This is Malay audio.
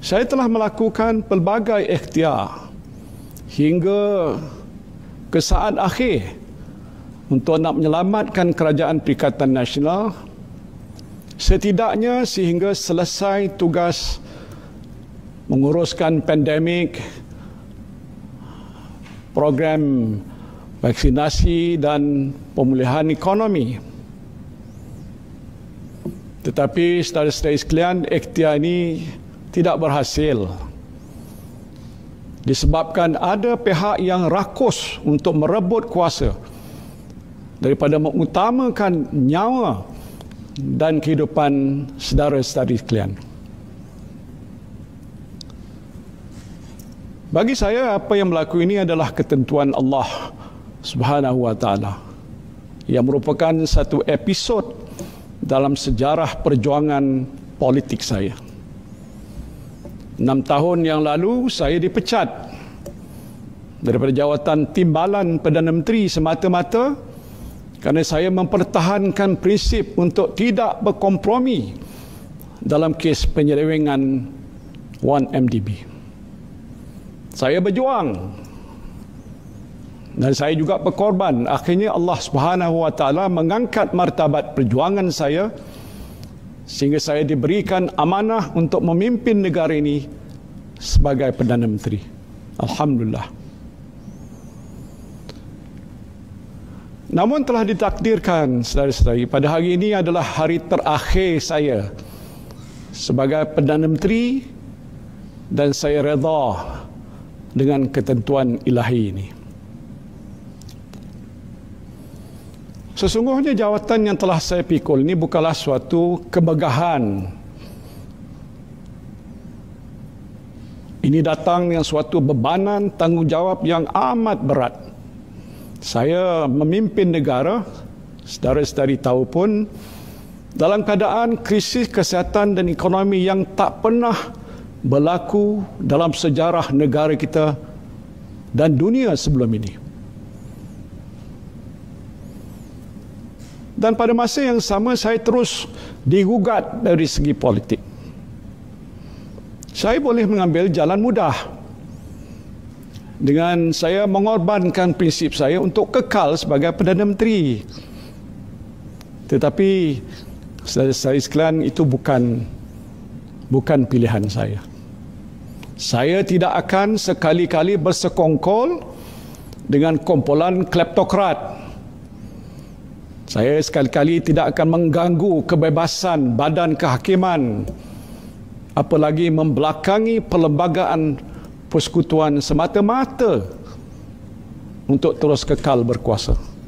saya telah melakukan pelbagai ikhtiar hingga ke saat akhir untuk nak menyelamatkan kerajaan Perikatan Nasional setidaknya sehingga selesai tugas menguruskan pandemik program vaksinasi dan pemulihan ekonomi tetapi setelah-setelah sekalian ikhtiar ini tidak berhasil disebabkan ada pihak yang rakus untuk merebut kuasa daripada mengutamakan nyawa dan kehidupan saudara-saudari sekalian. Bagi saya apa yang berlaku ini adalah ketentuan Allah Subhanahu wa taala yang merupakan satu episod dalam sejarah perjuangan politik saya. Enam tahun yang lalu saya dipecat daripada jawatan timbalan Perdana Menteri semata-mata kerana saya mempertahankan prinsip untuk tidak berkompromi dalam kes penyelewengan 1MDB. Saya berjuang dan saya juga berkorban. Akhirnya Allah Subhanahu mengangkat martabat perjuangan saya sehingga saya diberikan amanah untuk memimpin negara ini sebagai Perdana Menteri. Alhamdulillah. Namun telah ditakdirkan saudara-saudari pada hari ini adalah hari terakhir saya sebagai Perdana Menteri dan saya redha dengan ketentuan ilahi ini. Sesungguhnya jawatan yang telah saya pikul ini bukanlah suatu kemegahan. Ini datang dengan suatu bebanan tanggungjawab yang amat berat. Saya memimpin negara, saudara-saudari tahu pun, dalam keadaan krisis kesihatan dan ekonomi yang tak pernah berlaku dalam sejarah negara kita dan dunia sebelum ini. dan pada masa yang sama saya terus digugat dari segi politik. Saya boleh mengambil jalan mudah dengan saya mengorbankan prinsip saya untuk kekal sebagai Perdana Menteri. Tetapi saya sekalian itu bukan bukan pilihan saya. Saya tidak akan sekali-kali bersekongkol dengan kumpulan kleptokrat. Saya sekali-kali tidak akan mengganggu kebebasan badan kehakiman apalagi membelakangi perlembagaan persekutuan semata-mata untuk terus kekal berkuasa.